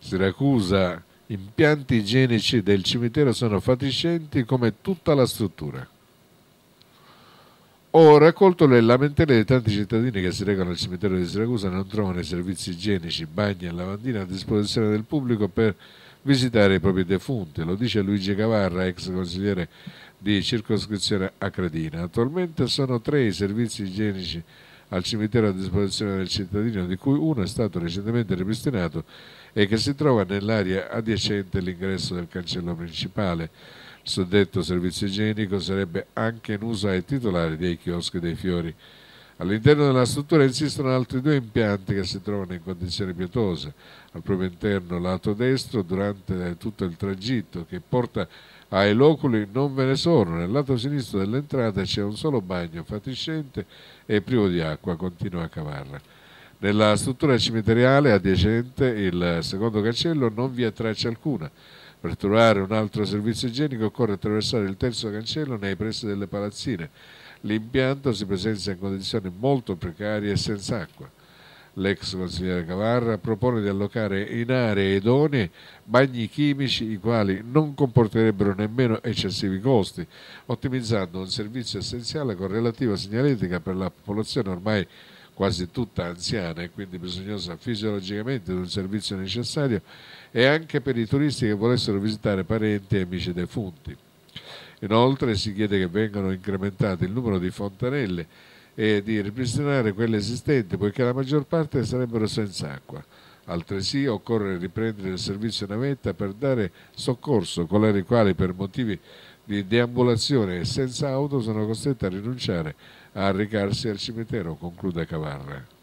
Siracusa, impianti igienici del cimitero sono fatiscenti come tutta la struttura. Ho raccolto le lamentele di tanti cittadini che si recano al cimitero di Siracusa e non trovano i servizi igienici, bagni e lavandini a disposizione del pubblico per visitare i propri defunti. Lo dice Luigi Cavarra, ex consigliere di circoscrizione Acredina. Attualmente sono tre i servizi igienici al cimitero a disposizione del cittadino, di cui uno è stato recentemente ripristinato e che si trova nell'area adiacente all'ingresso del cancello principale. Il suddetto servizio igienico sarebbe anche in uso ai titolari dei chioschi dei fiori. All'interno della struttura esistono altri due impianti che si trovano in condizioni pietose, al proprio interno lato destro durante tutto il tragitto che porta ai loculi non ve ne sono, nel lato sinistro dell'entrata c'è un solo bagno fatiscente e privo di acqua, continua a cavarla. Nella struttura cimiteriale adiacente il secondo cancello non vi è traccia alcuna. Per trovare un altro servizio igienico occorre attraversare il terzo cancello nei pressi delle palazzine. L'impianto si presenta in condizioni molto precarie e senza acqua. L'ex consigliere Cavarra propone di allocare in aree idonee bagni chimici i quali non comporterebbero nemmeno eccessivi costi, ottimizzando un servizio essenziale con relativa segnaletica per la popolazione ormai quasi tutta anziana e quindi bisognosa fisiologicamente di un servizio necessario e anche per i turisti che volessero visitare parenti e amici defunti. Inoltre si chiede che vengano incrementati il numero di fontanelle e di ripristinare quelle esistenti poiché la maggior parte sarebbero senza acqua. Altresì occorre riprendere il servizio navetta per dare soccorso a coloro i quali per motivi di deambulazione e senza auto sono costretti a rinunciare a recarsi al cimitero, conclude Cavarra.